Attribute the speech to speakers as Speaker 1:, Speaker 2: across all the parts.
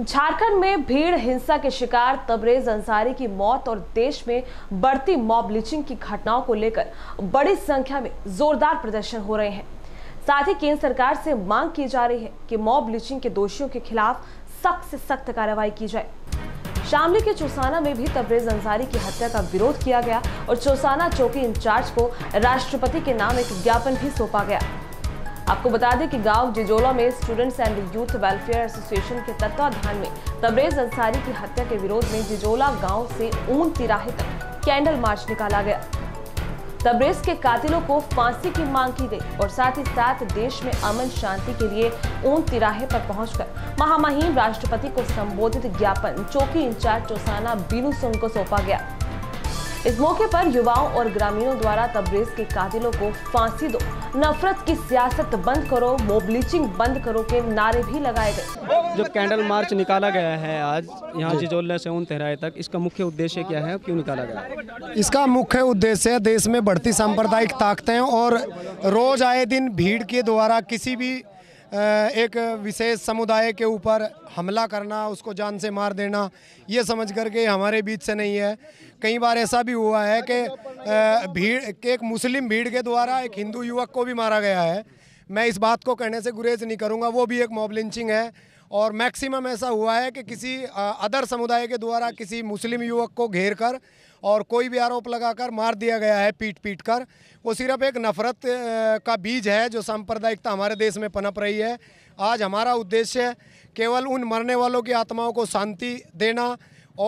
Speaker 1: झारखंड में भीड़ हिंसा के शिकार तबरेज अंसारी की मौत और देश में बढ़ती मॉब लिचिंग की घटनाओं को लेकर बड़ी संख्या में जोरदार प्रदर्शन हो रहे हैं साथ ही केंद्र सरकार से मांग की जा रही है कि मॉब लिचिंग के दोषियों के खिलाफ सख्त से सख्त कार्रवाई की जाए शामली के चौसाना में भी तबरेज अंसारी की हत्या का विरोध किया गया और चौसाना चौकी इंचार्ज को राष्ट्रपति के नाम एक ज्ञापन भी सौंपा गया आपको बता दें कि गांव जिजोला में students and youth welfare association के तत्वाधान में तबरेज अंसारी की हत्या के विरोध में जिजोला गांव से ऊन तिराहे तक कैंडल मार्च निकाला गया तबरेज के कातिलों को फांसी की मांग की गई और साथ ही साथ देश में अमन शांति के लिए ऊन तिराहे पर पहुंचकर महामहिम राष्ट्रपति को संबोधित ज्ञापन चौकी इंचार्ज चौसाना बीनू सोन को सौंपा गया इस मौके पर युवाओं और ग्रामीणों द्वारा तबरेज के कातिलों को फांसी दो नफरत की सियासत बंद करो मोब ब्लीचिंग बंद करो के नारे भी लगाए गए
Speaker 2: जो कैंडल मार्च निकाला गया है आज यहाँ जिजोल से उन तेहराए तक इसका मुख्य उद्देश्य क्या है क्यों निकाला गया
Speaker 3: इसका मुख्य उद्देश्य देश में बढ़ती सांप्रदायिक ताकतें और रोज आए दिन भीड़ के द्वारा किसी भी एक विशेष समुदाय के ऊपर हमला करना उसको जान से मार देना ये समझ करके हमारे बीच से नहीं है कई बार ऐसा भी हुआ है कि भीड़ एक मुस्लिम भीड़ के द्वारा एक हिंदू युवक को भी मारा गया है मैं इस बात को कहने से गुरेज नहीं करूँगा वो भी एक मॉब लिंचिंग है और मैक्सिमम ऐसा हुआ है कि किसी अदर समुदाय के द्वारा किसी मुस्लिम युवक को घेर कर और कोई भी आरोप लगाकर मार दिया गया है पीट पीट कर वो सिर्फ एक नफरत का बीज है जो सांप्रदायिकता हमारे देश में पनप रही है आज हमारा उद्देश्य केवल उन मरने वालों की आत्माओं को शांति देना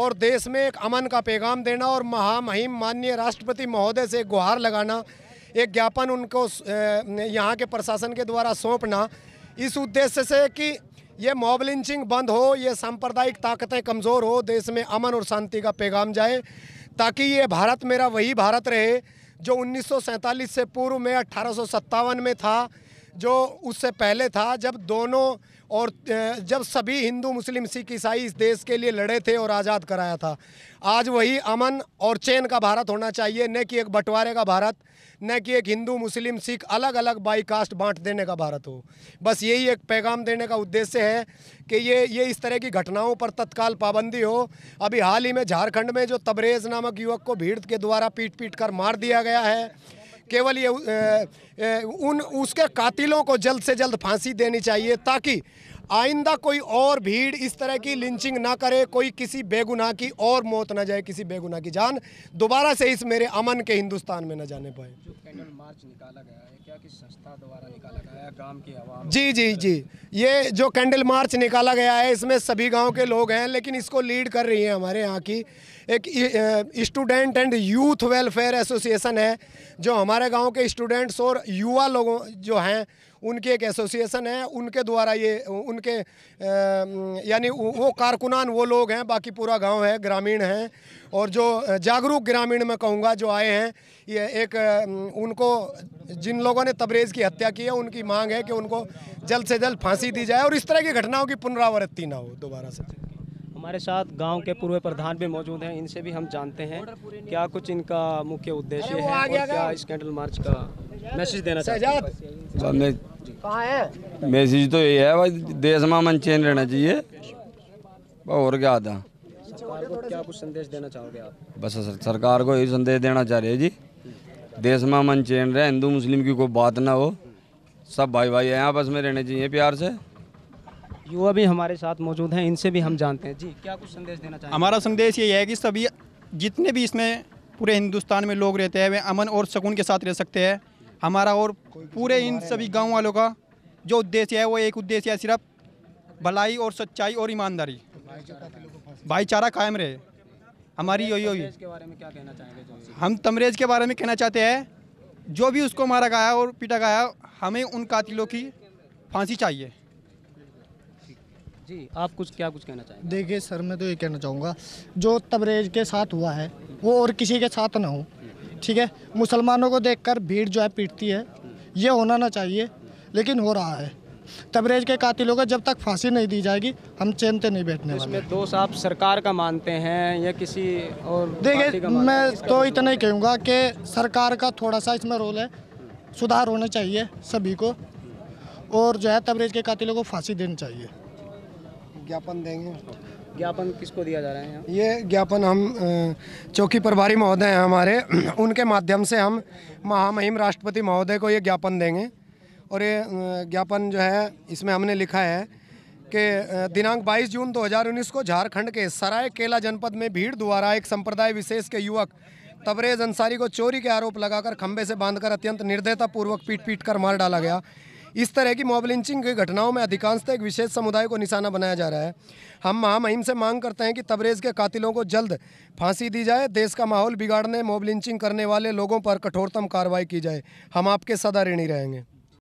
Speaker 3: और देश में एक अमन का पैगाम देना और महामहिम माननीय राष्ट्रपति महोदय से गुहार लगाना एक ज्ञापन उनको यहाँ के प्रशासन के द्वारा सौंपना इस उद्देश्य से कि ये मॉब लिंचिंग बंद हो ये सांप्रदायिक ताकतें कमज़ोर हो देश में अमन और शांति का पैगाम जाए ताकि ये भारत मेरा वही भारत रहे जो उन्नीस से पूर्व में अट्ठारह में था जो उससे पहले था जब दोनों और जब सभी हिंदू मुस्लिम सिख ईसाई इस देश के लिए लड़े थे और आज़ाद कराया था आज वही अमन और चैन का भारत होना चाहिए न कि एक बंटवारे का भारत न कि एक हिंदू मुस्लिम सिख अलग अलग बाई कास्ट बांट देने का भारत हो बस यही एक पैगाम देने का उद्देश्य है कि ये ये इस तरह की घटनाओं पर तत्काल पाबंदी हो अभी हाल ही में झारखंड में जो तबरेज़ नामक युवक को भीड़ के द्वारा पीट पीट कर मार दिया गया है केवल ये उन उसके कातिलों को जल्द से जल्द फांसी देनी चाहिए ताकि आइंदा कोई और भीड़ इस तरह की लिंचिंग ना करे कोई किसी बेगुनाह की और मौत ना जाए किसी बेगुनाह की जान दोबारा से इस मेरे अमन के हिंदुस्तान में ना जाने पाए जो कैंडल मार्च निकाला गया है क्या किस संस्था द्वारा निकाला गया है गांव की जी जी जी ये जो कैंडल मार्च निकाला गया है इसमें सभी गाँव के लोग हैं लेकिन इसको लीड कर रही है हमारे यहाँ की एक student and youth welfare association है जो हमारे गाँव के स्टूडेंट्स और युवा लोगों जो हैं उनकी एक एसोसिएशन है उनके द्वारा ये उनके यानी वो कारकुनान वो लोग हैं बाकी पूरा गांव है ग्रामीण हैं और जो जागरूक ग्रामीण मैं कहूँगा जो आए हैं ये एक उनको जिन लोगों ने तबरेज़ की हत्या की है उनकी मांग है कि उनको जल्द से जल्द फांसी दी जाए और इस तरह की घटनाओं की पुनरावृत्ति ना हो
Speaker 2: दोबारा से हमारे साथ गांव के पूर्व प्रधान भी मौजूद हैं इनसे भी हम जानते हैं क्या कुछ इनका मुख्य उद्देश्य है और क्या स्कैंडल मार्च का मैसेज देना शहजाद कहाँ है मैसेज तो यही है भाई देश में मन चेंज रहना चाहिए और क्या था क्या कुछ संदेश देना चाहोगे आप बस सर सरकार को यही संदेश देना चाह रहे जी देश में मन चैन रहे हिंदू मुस्लिम की कोई बात ना हो सब भाई भाई हैं आपस में रहने चाहिए प्यार से युवा भी हमारे साथ मौजूद हैं इनसे भी हम जानते हैं जी क्या कुछ संदेश देना चाहिए हमारा संदेश ये है कि सभी जितने भी इसमें पूरे हिंदुस्तान में लोग रहते हैं वे अमन और सुकून के साथ रह सकते हैं हमारा और पूरे इन सभी गाँव वालों का जो उद्देश्य है वो एक उद्देश्य है सिर्फ भलाई और सच्चाई और ईमानदारी भाईचारा कायम रहे हमारी यही यही हम तमरेज के बारे में कहना चाहते हैं जो भी उसको मारा गया और पीटा गया हमें उन कातिलों की फांसी चाहिए जी आप कुछ क्या कुछ
Speaker 3: कहना चाहेंगे देखिए सर मैं तो ये कहना चाहूँगा जो तबरेज के साथ हुआ है वो और किसी के साथ ना हो ठीक है मुसलमानों को देखकर भीड़ जो है पीटती है ये होना ना चाहिए लेकिन हो रहा है तबरेज के कातिलों को जब तक फांसी नहीं दी जाएगी हम चैन से नहीं बैठने वाले इसमें
Speaker 2: दोष आप सरकार का मानते हैं या किसी और देखिए मैं तो
Speaker 3: इतना ही कहूँगा कि सरकार का थोड़ा सा इसमें रोल है सुधार होना चाहिए सभी को और जो है तबरेज के कातिलों को फांसी देनी चाहिए ज्ञापन देंगे ज्ञापन किसको दिया जा रहा है यहाँ? ये ज्ञापन हम चौकी प्रभारी महोदय हैं हमारे उनके माध्यम से हम महामहिम राष्ट्रपति महोदय को ये ज्ञापन देंगे और ये ज्ञापन जो है इसमें हमने लिखा है कि दिनांक 22 जून 2019 को झारखंड के सराय केला जनपद में भीड़ द्वारा एक संप्रदाय विशेष के युवक तबरेज अंसारी को चोरी के आरोप लगाकर खंबे से बांधकर अत्यंत निर्दयतापूर्वक पीट पीट कर मार डाला गया इस तरह की मॉब लिंचिंग की घटनाओं में अधिकांशतः एक विशेष समुदाय को निशाना बनाया जा रहा है हम महामहिम से मांग करते हैं कि तबरेज़ के कातिलों को जल्द फांसी दी जाए देश का माहौल बिगाड़ने मॉब लिंचिंग करने वाले लोगों पर कठोरतम कार्रवाई की जाए हम आपके सदा ऋणी रहेंगे